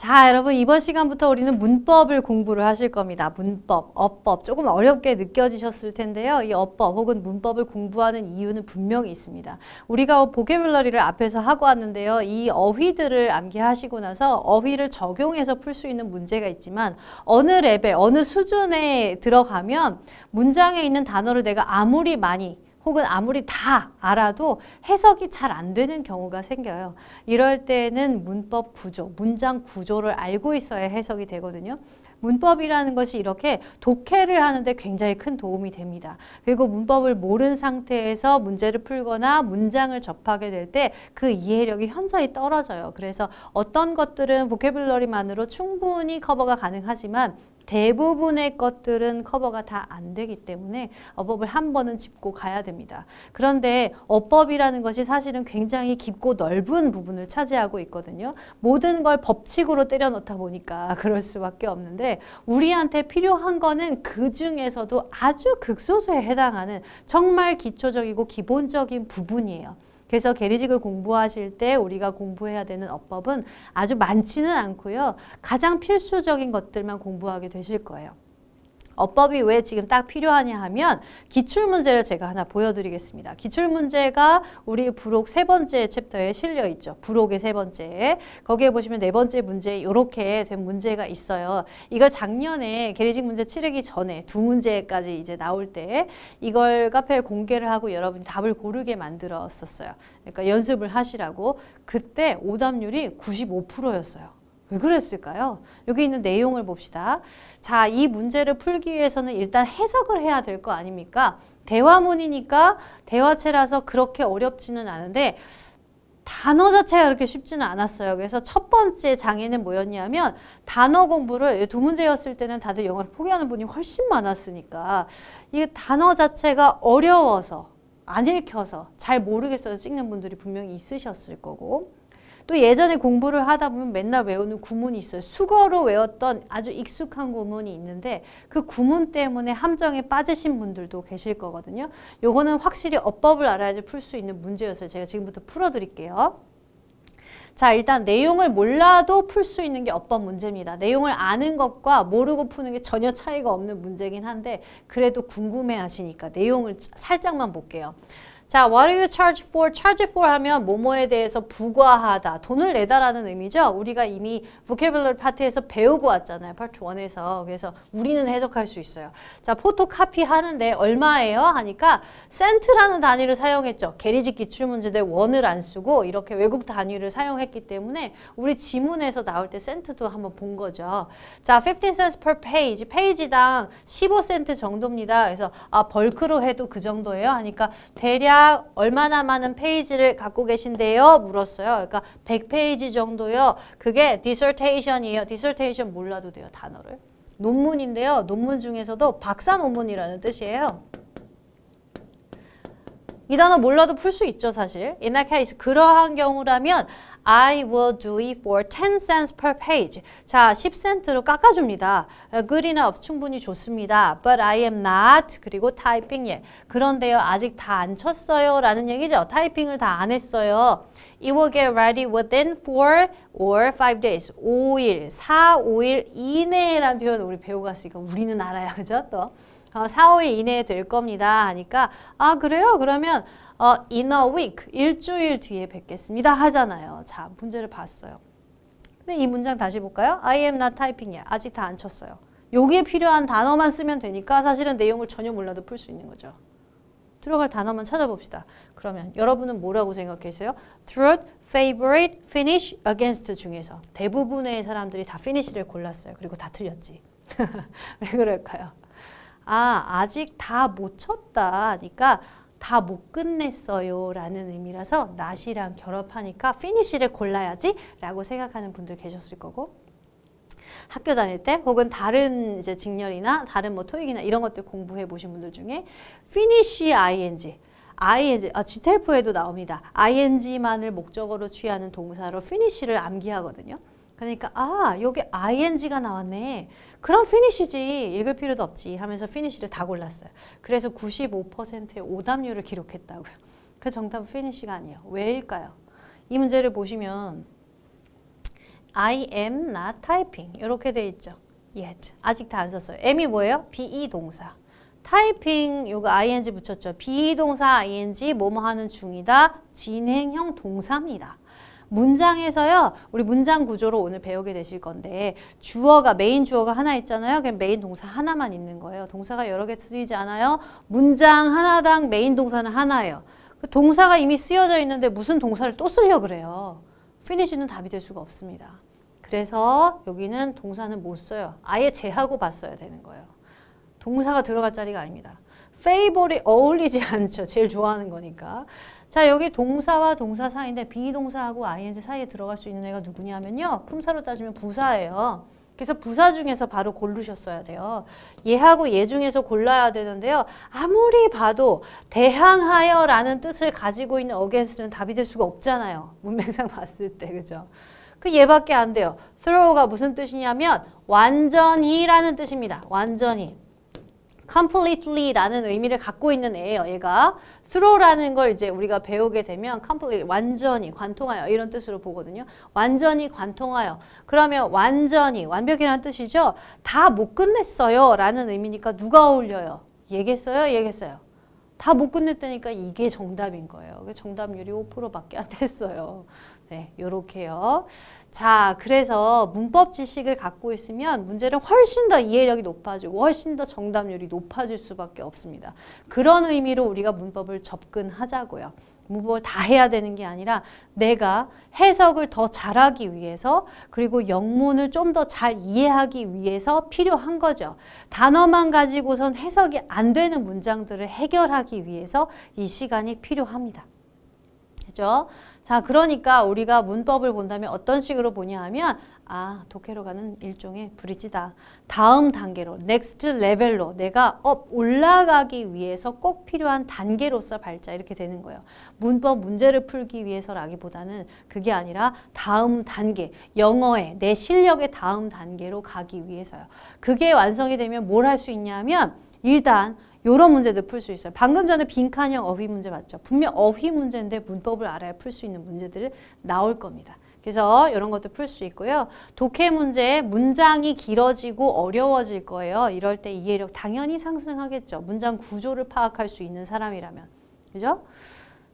자, 여러분 이번 시간부터 우리는 문법을 공부를 하실 겁니다. 문법, 어법 조금 어렵게 느껴지셨을 텐데요. 이 어법 혹은 문법을 공부하는 이유는 분명히 있습니다. 우리가 보케뷸러리를 앞에서 하고 왔는데요. 이 어휘들을 암기하시고 나서 어휘를 적용해서 풀 수 있는 문제가 있지만 어느 레벨, 어느 수준에 들어가면 문장에 있는 단어를 내가 아무리 많이 혹은 아무리 다 알아도 해석이 잘 안 되는 경우가 생겨요. 이럴 때는 문법 구조, 문장 구조를 알고 있어야 해석이 되거든요. 문법이라는 것이 이렇게 독해를 하는데 굉장히 큰 도움이 됩니다. 그리고 문법을 모른 상태에서 문제를 풀거나 문장을 접하게 될 때 그 이해력이 현저히 떨어져요. 그래서 어떤 것들은 보케블러리만으로 충분히 커버가 가능하지만 대부분의 것들은 커버가 다 안 되기 때문에 어법을 한 번은 짚고 가야 됩니다. 그런데 어법이라는 것이 사실은 굉장히 깊고 넓은 부분을 차지하고 있거든요. 모든 걸 법칙으로 때려넣다 보니까 그럴 수밖에 없는데 우리한테 필요한 거는 그 중에서도 아주 극소수에 해당하는 정말 기초적이고 기본적인 부분이에요. 그래서 계리직을 공부하실 때 우리가 공부해야 되는 어법은 아주 많지는 않고요. 가장 필수적인 것들만 공부하게 되실 거예요. 어법이 왜 지금 딱 필요하냐 하면 기출문제를 제가 하나 보여드리겠습니다. 기출문제가 우리 부록 세 번째 챕터에 실려있죠. 부록의 세 번째. 거기에 보시면 네 번째 문제 이렇게 된 문제가 있어요. 이걸 작년에 게리직 문제 치르기 전에 두 문제까지 이제 나올 때 이걸 카페에 공개를 하고 여러분이 답을 고르게 만들었었어요. 그러니까 연습을 하시라고 그때 오답률이 95%였어요. 왜 그랬을까요? 여기 있는 내용을 봅시다. 자, 이 문제를 풀기 위해서는 일단 해석을 해야 될 거 아닙니까? 대화문이니까 대화체라서 그렇게 어렵지는 않은데 단어 자체가 그렇게 쉽지는 않았어요. 그래서 첫 번째 장애는 뭐였냐면 단어 공부를 두 문제였을 때는 다들 영어를 포기하는 분이 훨씬 많았으니까 이 단어 자체가 어려워서 안 읽혀서 잘 모르겠어서 찍는 분들이 분명히 있으셨을 거고 또 예전에 공부를 하다 보면 맨날 외우는 구문이 있어요. 수거로 외웠던 아주 익숙한 구문이 있는데 그 구문 때문에 함정에 빠지신 분들도 계실 거거든요. 요거는 확실히 어법을 알아야지 풀 수 있는 문제였어요. 제가 지금부터 풀어드릴게요. 자 일단 내용을 몰라도 풀 수 있는 게 어떤 문제입니다. 내용을 아는 것과 모르고 푸는 게 전혀 차이가 없는 문제긴 한데 그래도 궁금해 하시니까 내용을 살짝만 볼게요. 자, what do you charge for? charge for 하면 뭐뭐에 대해서 부과하다, 돈을 내다라는 의미죠. 우리가 이미 vocabulary 파트에서 배우고 왔잖아요. 파트 1에서. 그래서 우리는 해석할 수 있어요. 자, 포토카피 하는데 얼마예요? 하니까 센트라는 단위를 사용했죠. 게리지 기출문제대 원을 안 쓰고 이렇게 외국 단위를 사용했기 때문에 우리 지문에서 나올 때 센트도 한번 본 거죠. 자, 15 cents per page. 페이지당 15센트 정도입니다. 그래서 아, 벌크로 해도 그 정도예요? 하니까 대략 얼마나 많은 페이지를 갖고 계신데요? 물었어요. 그러니까 100페이지 정도요. 그게 dissertation이에요. dissertation 몰라도 돼요, 단어를. 논문인데요. 논문 중에서도 박사 논문이라는 뜻이에요. 이 단어 몰라도 풀 수 있죠, 사실. In that case, 그러한 경우라면 I will do it for 10 cents per page. 자, 10센트로 깎아줍니다. 글이나 어, 업 충분히 좋습니다. But I am not. 그리고 타이핑 예. 그런데요, 아직 다 안 쳤어요. 라는 얘기죠. 타이핑을 다 안 했어요. It will get ready within 4 or 5 days. 5일, 4, 5일 이내라는 표현 우리 배워갔으니까 우리는 알아야 그죠? 또. 어, 4, 5일 이내에 될 겁니다. 하니까 아 그래요? 그러면 어, in a week, 일주일 뒤에 뵙겠습니다 하잖아요. 자, 문제를 봤어요. 근데 이 문장 다시 볼까요? I am not typing이야. 아직 다 안 쳤어요. 여기에 필요한 단어만 쓰면 되니까 사실은 내용을 전혀 몰라도 풀 수 있는 거죠. 들어갈 단어만 찾아봅시다. 그러면 여러분은 뭐라고 생각하세요? throat, favorite, finish, against 중에서 대부분의 사람들이 다 finish를 골랐어요. 그리고 다 틀렸지. 왜 그럴까요? 아 아직 다 못 쳤다 니까 다 못 끝냈어요 라는 의미라서 낫이랑 결합하니까 피니쉬를 골라야지 라고 생각하는 분들 계셨을 거고 학교 다닐 때 혹은 다른 이제 직렬이나 다른 뭐 토익이나 이런 것들 공부해 보신 분들 중에 finish ing ing, 아, 지텔프에도 나옵니다. ing만을 목적으로 취하는 동사로 finish를 암기하거든요. 그러니까 아 여기 ing가 나왔네 그럼 피니시지 읽을 필요도 없지 하면서 피니시를 다 골랐어요 그래서 95%의 오답률을 기록했다고요 그 정답은 피니시가 아니에요 왜일까요? 이 문제를 보시면 I am not typing 이렇게 돼 있죠 yet 아직 다 안 썼어요 m이 뭐예요? be 동사 타이핑 요거 ing 붙였죠. 비동사 e ing 뭐뭐 하는 중이다. 진행형 동사입니다. 문장에서요. 우리 문장 구조로 오늘 배우게 되실 건데 주어가 메인 주어가 하나 있잖아요. 그냥 메인 동사 하나만 있는 거예요. 동사가 여러 개 쓰이지 않아요. 문장 하나당 메인 동사는 하나예요. 그 동사가 이미 쓰여져 있는데 무슨 동사를 또 쓰려 그래요. 피니쉬는 답이 될 수가 없습니다. 그래서 여기는 동사는 못 써요. 아예 제하고 봤어야 되는 거예요. 동사가 들어갈 자리가 아닙니다. 페이볼이 어울리지 않죠. 제일 좋아하는 거니까. 자 여기 동사와 동사 사이인데 비동사하고 ing 사이에 들어갈 수 있는 애가 누구냐면요. 품사로 따지면 부사예요. 그래서 부사 중에서 바로 고르셨어야 돼요. 얘하고 얘 중에서 골라야 되는데요. 아무리 봐도 대항하여 라는 뜻을 가지고 있는 어게인스는 답이 될 수가 없잖아요. 문맥상 봤을 때 그죠. 그 얘밖에 안 돼요. throw가 무슨 뜻이냐면 완전히라는 뜻입니다. 완전히. completely라는 의미를 갖고 있는 애예요. 얘가 through라는 걸 이제 우리가 배우게 되면 complete 완전히 관통하여 이런 뜻으로 보거든요. 완전히 관통하여 그러면 완전히 완벽이라는 뜻이죠. 다 못 끝냈어요라는 의미니까 누가 어울려요? 얘기했어요얘기했어요 다못 끝냈다니까 이게 정답인 거예요. 정답률이 5%밖에 안 됐어요. 네, 요렇게요. 자, 그래서 문법 지식을 갖고 있으면 문제를 훨씬 더 이해력이 높아지고 훨씬 더 정답률이 높아질 수밖에 없습니다. 그런 의미로 우리가 문법을 접근하자고요. 무엇을 다 해야 되는 게 아니라 내가 해석을 더 잘하기 위해서 그리고 영문을 좀 더 잘 이해하기 위해서 필요한 거죠. 단어만 가지고선 해석이 안 되는 문장들을 해결하기 위해서 이 시간이 필요합니다. 아시죠? 그렇죠? 자, 그러니까 우리가 문법을 본다면 어떤 식으로 보냐 하면 아, 독해로 가는 일종의 브릿지다. 다음 단계로, 넥스트 레벨로 내가 업 올라가기 위해서 꼭 필요한 단계로서 발자 이렇게 되는 거예요. 문법 문제를 풀기 위해서라기보다는 그게 아니라 다음 단계, 영어의 내 실력의 다음 단계로 가기 위해서요. 그게 완성이 되면 뭘 할 수 있냐면 일단 이런 문제도풀 수 있어요. 방금 전에 빈칸형 어휘 문제 맞죠? 분명 어휘 문제인데 문법을 알아야 풀 수 있는 문제들 나올 겁니다. 그래서 이런 것도 풀 수 있고요. 독해 문제 문장이 길어지고 어려워질 거예요. 이럴 때 이해력 당연히 상승하겠죠. 문장 구조를 파악할 수 있는 사람이라면. 그죠?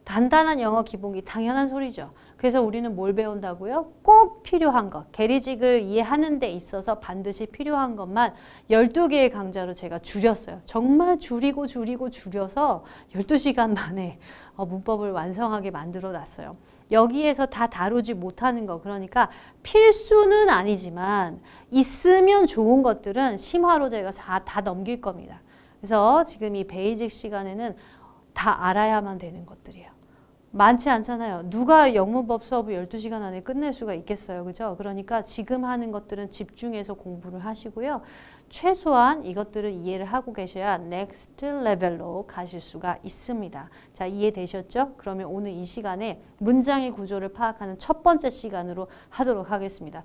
단단한 영어 기본기 당연한 소리죠. 그래서 우리는 뭘 배운다고요? 꼭 필요한 것. 계리직을 이해하는 데 있어서 반드시 필요한 것만 12개의 강좌로 제가 줄였어요. 정말 줄이고 줄이고 줄여서 12시간 만에 어, 문법을 완성하게 만들어 놨어요. 여기에서 다 다루지 못하는 거 그러니까 필수는 아니지만 있으면 좋은 것들은 심화로 제가 다, 다 넘길 겁니다. 그래서 지금 이 베이직 시간에는 다 알아야만 되는 것들이에요. 많지 않잖아요. 누가 영문법 수업을 12시간 안에 끝낼 수가 있겠어요. 그죠? 그러니까 지금 하는 것들은 집중해서 공부를 하시고요. 최소한 이것들을 이해를 하고 계셔야 next level로 가실 수가 있습니다. 자, 이해되셨죠? 그러면 오늘 이 시간에 문장의 구조를 파악하는 첫 번째 시간으로 하도록 하겠습니다.